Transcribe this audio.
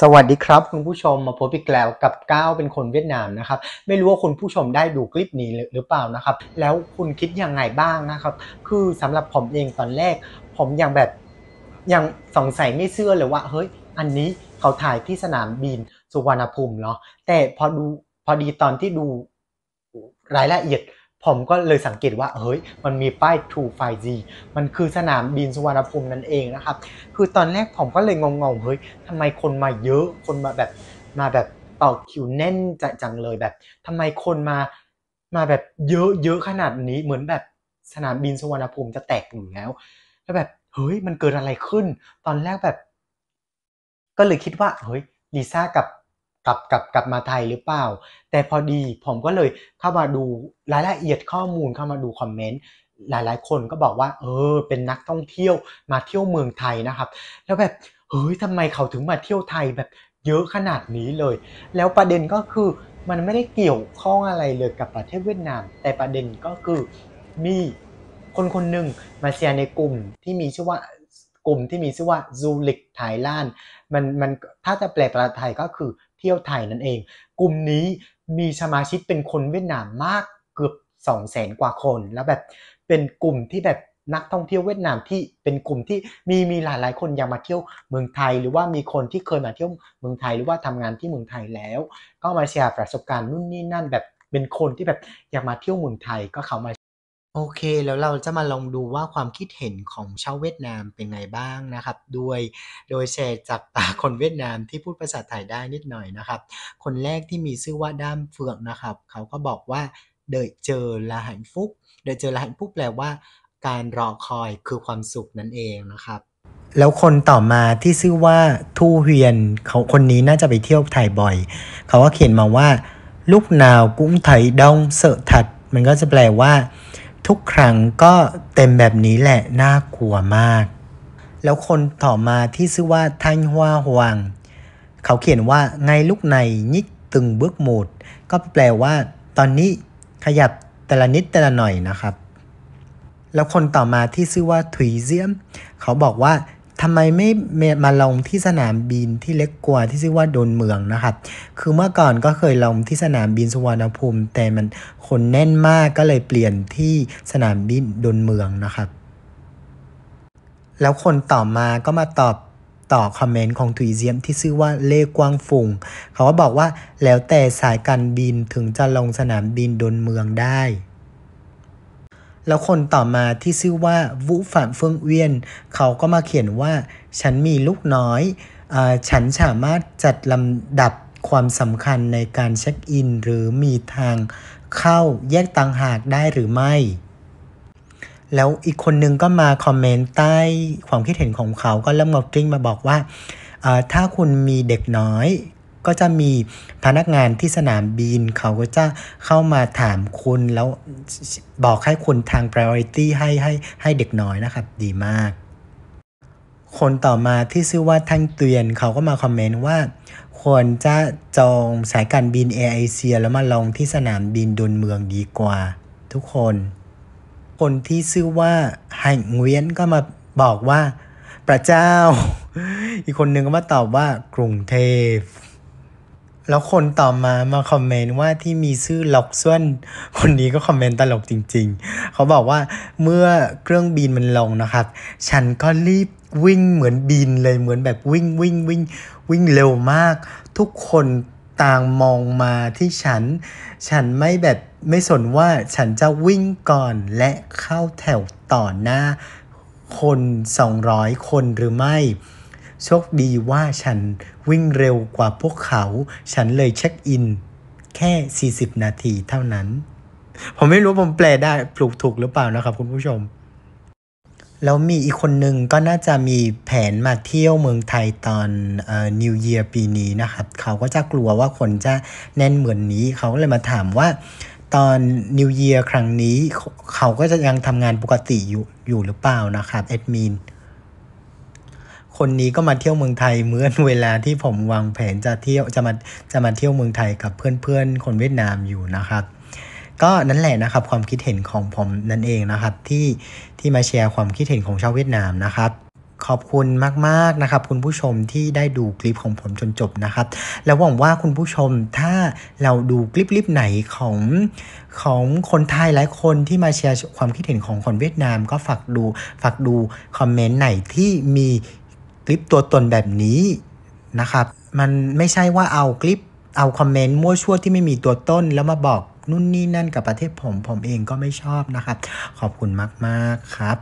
สวัสดีครับคุณผู้ชมมาพบอีกแล้วกับก้าวเป็นคนเวียดนามนะครับ ไม่รู้ว่าคุณผู้ชมได้ดูคลิปนี้หรือเปล่านะครับ แล้วคุณคิดยังไงบ้างนะครับ คือสำหรับผมเองตอนแรก ผมยังแบบยังสงสัยไม่เชื่อเลยว่าเฮ้ย อันนี้เขาถ่ายที่สนามบินสุวรรณภูมิเนาะแต่พอดูพอดีตอนที่ดูรายละเอียดผมก็เลยสังเกตว่า เฮ้ยมันมีป้าย True 5G มันคือสนามบินสุวรรณภูมินั่นเองนะครับ คือตอนแรกผมก็เลยงงๆ เฮ้ยทำไมคนมาเยอะคนมาแบบมาแบบต่อคิวแน่นจังเลยแบบทำไมคนมามาแบบเยอะเยอะขนาดนี้เหมือนแบบสนามบินสุวรรณภูมิจะแตกอยู่แล้ว แล้วแบบเฮ้ยมันเกิดอะไรขึ้น ตอนแรกแบบ ก็เลยคิดว่าเฮ้ยลิซ่ากับกลับกลับกลับมาไทยหรือเปล่า แต่พอดี ผมก็เลยเข้ามาดูรายละเอียดข้อมูลเข้ามาดูคอมเมนต์หลายๆคนก็บอกว่า เออ เป็นนักท่องเที่ยว มาเที่ยวเมืองไทยนะครับ แล้วแบบเฮ้ยทำไมเขาถึงมาเที่ยวไทยแบบเยอะขนาดนี้เลย แล้วประเด็นก็คือมันไม่ได้เกี่ยวข้องอะไรเลยกับประเทศเวียดนาม แต่ประเด็นก็คือมีคนคนหนึ่งมาแชร์ในกลุ่มที่มีชื่อว่ากลุ่มที่มีชื่อว่าซูริกไทยแลนด์มันมันถ้าจะแปลภาษาไทยก็คือที่ยวไทยนั่นเอง กลุ่มนี้มีสมาชิกเป็นคนเวียดนามมากเกือบสองแสนกว่าคน แล้วแบบเป็นกลุ่มที่แบบนักท่องเที่ยวเวียดนามที่เป็นกลุ่มที่มีมีหลายหลายคนอยากมาเที่ยวเมืองไทย หรือว่ามีคนที่เคยมาเที่ยวเมืองไทย หรือว่าทำงานที่เมืองไทยแล้ว ก็มาแชร์ประสบการณ์นู่นนี่นั่นแบบเป็นคนที่แบบอยากมาเที่ยวเมืองไทยก็เขามาโอเค แล้วเราจะมาลองดูว่าความคิดเห็นของชาวเวียดนามเป็นไงบ้างนะครับ โดยโดยแชร์จากปากคนเวียดนามที่พูดภาษาไทยได้นิดหน่อยนะครับ คนแรกที่มีชื่อว่าด้ามเฟืองนะครับ เขาก็บอกว่า เดยเจอลาหันฟุก เดยเจอลาหันฟุกแปลว่า การรอคอยคือความสุขนั่นเองนะครับ แล้วคนต่อมาที่ชื่อว่าทู่เฮียนเขาคนนี้น่าจะไปเที่ยวไทยบ่อย เขาก็เขียนมาว่า ลูกนาวกุ้งไ h ấ ดงเส g s ัด มันก็จะแปลว่าทุกครั้งก็เต็มแบบนี้แหละน่ากลัวมาก แล้วคนต่อมาที่ชื่อว่าทันฮวาฮวงเขาเขียนว่า ไงลูกในยิกตึงเบื้อกหมดก็แปลว่า ตอนนี้ขยับแต่ละนิดแต่ละหน่อยนะครับ แล้วคนต่อมาที่ชื่อว่าถุยเซียม เขาบอกว่าทำไมไม่มาลงที่สนามบินที่เล็กกว่าที่ชื่อว่าดนเมืองนะครับคือเมื่อก่อนก็เคยลงที่สนามบินสุวรรณภูมิแต่มันคนแน่นมากก็เลยเปลี่ยนที่สนามบินดนเมืองนะครับแล้วคนต่อมาก็มาตอบต่อคอมเมนต์ของถุยเซียมที่ชื่อว่าเล่กวางฟุงเขาก็บอกว่าแล้วแต่สายการบินถึงจะลงสนามบินดนเมืองได้แล้วคนต่อมาที่ชื่อว่า วุฝานเฟื่องเวียนเขาก็มาเขียนว่า ฉันมีลูกน้อยอฉันสามารถจัดลำดับความสำคัญในการเช็คอิน หรือมีทางเข้าแยกต่างหากได้หรือไม่ แล้วอีกคนนึงก็มาคอมเมนต์ใต้ความคิดเห็นของเขาก็เริ่มงอกริ้งมาบอกว่าถ้าคุณมีเด็กน้อยก็จะมีพนักงานที่สนามบินเขาก็จะเข้ามาถามคุณแล้วบอกให้คุณทาง priority ให้ให้ให้เด็กน้อยนะครับดีมาก คนต่อมาที่ชื่อว่าทั้งเตือนเขาก็มาคอมเมนต์ว่า ควรจะจองสายการบินแอร์เอเชียแล้วมาลงที่สนามบินดุนเมืองดีกว่า ทุกคน คนที่ชื่อว่าไฮเวียนก็มาบอกว่าพระเจ้า อีกคนนึงก็มาตอบว่ากรุงเทพแล้วคนต่อมามาคอมเมนต์ว่าที่มีชื่อหลอกส่วน คนนี้ก็คอมเมนต์ตลกจริง ๆ เขาบอกว่าเมื่อเครื่องบินมันลงนะครับฉันก็รีบวิ่งเหมือนบินเลยเหมือนแบบวิ่งวิ่งวิ่งวิ่งเร็วมาก ทุกคนต่างมองมาที่ฉันฉันไม่แบบไม่สนว่าฉันจะวิ่งก่อนและเข้าแถวต่อหน้าคน 200 คนหรือไม่โชคดีว่าฉันวิ่งเร็วกว่าพวกเขา ฉันเลยเช็คอินแค่ 40 นาทีเท่านั้น ผมไม่รู้ผมแปลได้ลูกถูกหรือเปล่านะครับคุณผู้ชม แล้วมีอีกคนหนึ่งก็น่าจะมีแผนมาเที่ยวเมืองไทยตอนเอ่อ New Year ปีนี้นะครับเขาก็จะกลัวว่าคนจะแน่นเหมือนนี้เขาก็เลยมาถามว่า ตอน New Year ครั้งนี้เขาก็จะยังทำงานปกติอยู่อยู่หรือเปล่านะครับแอดมินคนนี้ก็มาเที่ยวเมืองไทยเหมือนเวลาที่ผมวางแผนจะเที่ยวจะมาจะมาเที่ยวเมืองไทยกับเพื่อนๆคนเวียดนามอยู่นะครับก็นั่นแหละนะครับความคิดเห็นของผมนั่นเองนะครับที่ที่มาแชร์ความคิดเห็นของชาวเวียดนามนะครับ ขอบคุณมากๆนะครับคุณผู้ชมที่ได้ดูคลิปของผมจนจบนะครับ แล้วหวังว่าคุณผู้ชมถ้าเราดูคลิปคลิปไหนของของคนไทยหลายคนที่มาแชร์ความคิดเห็นของคนเวียดนาม ก็ฝากดูฝากดูคอมเมนต์ไหนที่มีคลิปตัวตนแบบนี้นะครับ มันไม่ใช่ว่าเอาคลิปเอาคอมเมนต์ มั่วชั่วที่ไม่มีตัวต้น แล้วมาบอกนู่นนี่นั่นกับประเทศผม ผมเองก็ไม่ชอบนะครับ ขอบคุณมากๆครับ